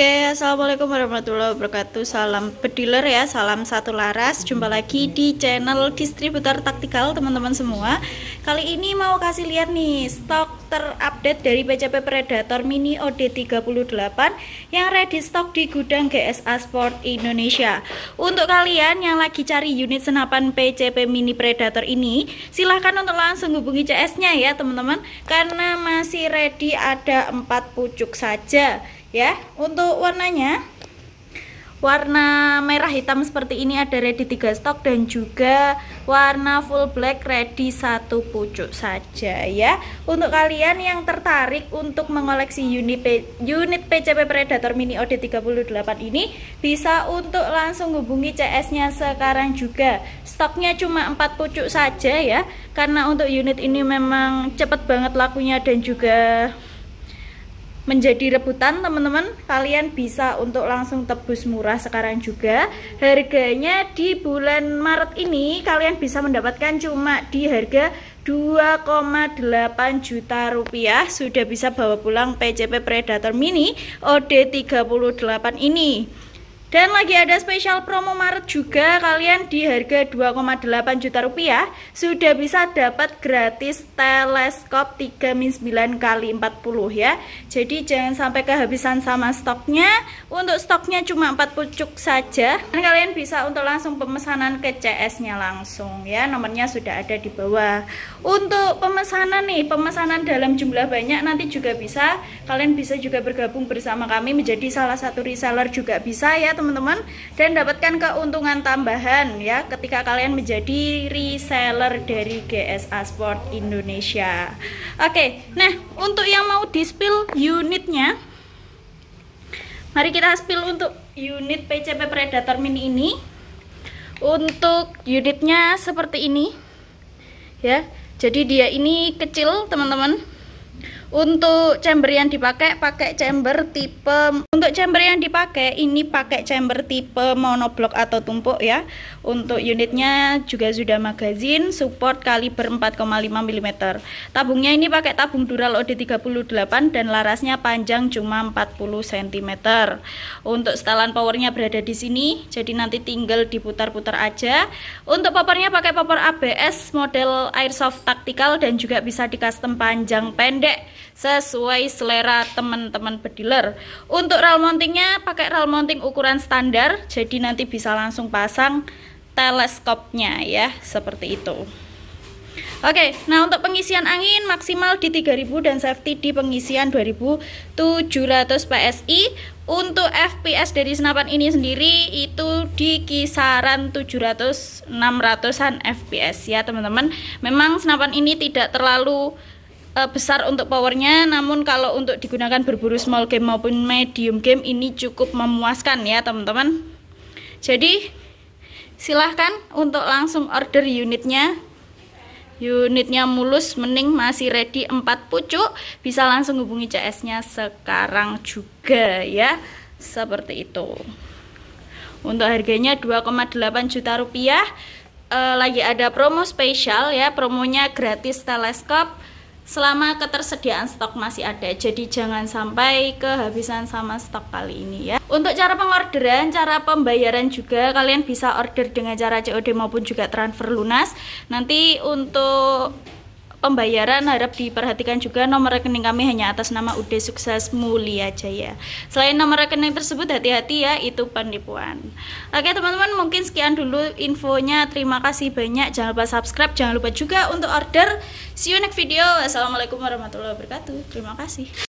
Oke, assalamualaikum warahmatullahi wabarakatuh. Salam pediler ya, salam satu laras. Jumpa lagi di channel distributor taktikal teman-teman semua. Kali ini mau kasih lihat nih stok terupdate dari PCP Predator Mini OD38 yang ready stok di gudang GSA Sport Indonesia. Untuk kalian yang lagi cari unit senapan PCP Mini Predator ini, silahkan untuk langsung hubungi CS-nya ya teman-teman, karena masih ready ada 4 pucuk saja ya untuk warnanya warna merah hitam seperti ini ada ready 3 stok dan juga warna full black ready satu pucuk saja ya untuk kalian yang tertarik untuk mengoleksi unit, unit PCP Predator Mini OD38 ini bisa untuk langsung hubungi CS nya sekarang juga stoknya cuma 4 pucuk saja ya karena untuk unit ini memang cepet banget lakunya dan juga menjadi rebutan teman-teman kalian bisa untuk langsung tebus murah sekarang juga harganya di bulan Maret ini kalian bisa mendapatkan cuma di harga 2,8 juta rupiah sudah bisa bawa pulang PCP Predator Mini OD38 ini dan lagi ada spesial promo Maret juga kalian di harga 2,8 juta rupiah sudah bisa dapat gratis teleskop 3 9 kali 40 ya. Jadi jangan sampai kehabisan sama stoknya. Untuk stoknya cuma 4 pucuk saja. Dan kalian bisa untuk langsung pemesanan ke CS-nya langsung ya. Nomornya sudah ada di bawah. Untuk pemesanan nih, pemesanan dalam jumlah banyak nanti juga bisa kalian bisa juga bergabung bersama kami menjadi salah satu reseller juga bisa ya teman-teman dan dapatkan keuntungan tambahan ya ketika kalian menjadi reseller dari GSA Sport Indonesia. Oke, nah untuk yang mau di-spill unitnya Mari kita spill untuk unit PCP Predator Mini ini. Untuk unitnya seperti ini. Ya. Jadi dia ini kecil, teman-teman. Untuk chamber yang dipakai pakai chamber tipe untuk chamber yang dipakai ini pakai chamber tipe monoblok atau tumpuk ya. Untuk unitnya juga sudah magazin support kaliber 4,5 mm. Tabungnya ini pakai tabung Dural OD38 dan larasnya panjang cuma 40 cm. Untuk setelan powernya berada di sini, jadi nanti tinggal diputar-putar aja. Untuk popernya pakai popor ABS model airsoft tactical dan juga bisa di custom panjang pendek sesuai selera teman-teman bediler. Untuk ral mountingnya pakai ral mounting ukuran standar, jadi nanti bisa langsung pasang teleskopnya ya, seperti itu. Oke, nah untuk pengisian angin maksimal di 3000 dan safety di pengisian 2700 PSI. Untuk FPS dari senapan ini sendiri itu di kisaran 700 600-an FPS ya, teman-teman. Memang senapan ini tidak terlalu uh, besar untuk powernya namun kalau untuk digunakan berburu small game maupun medium game ini cukup memuaskan ya teman-teman jadi silahkan untuk langsung order unitnya unitnya mulus mending masih ready 4 pucuk bisa langsung hubungi CS nya sekarang juga ya seperti itu untuk harganya 2,8 juta rupiah e, lagi ada promo spesial ya promonya gratis teleskop selama ketersediaan stok masih ada. Jadi jangan sampai kehabisan sama stok kali ini ya. Untuk cara pengorderan, cara pembayaran juga kalian bisa order dengan cara COD maupun juga transfer lunas. Nanti untuk pembayaran harap diperhatikan juga nomor rekening kami hanya atas nama UD Sukses Mulia Jaya. Selain nomor rekening tersebut hati-hati ya itu penipuan. Oke teman-teman mungkin sekian dulu infonya. Terima kasih banyak. Jangan lupa subscribe, jangan lupa juga untuk order. See you next video. Assalamualaikum warahmatullahi wabarakatuh. Terima kasih.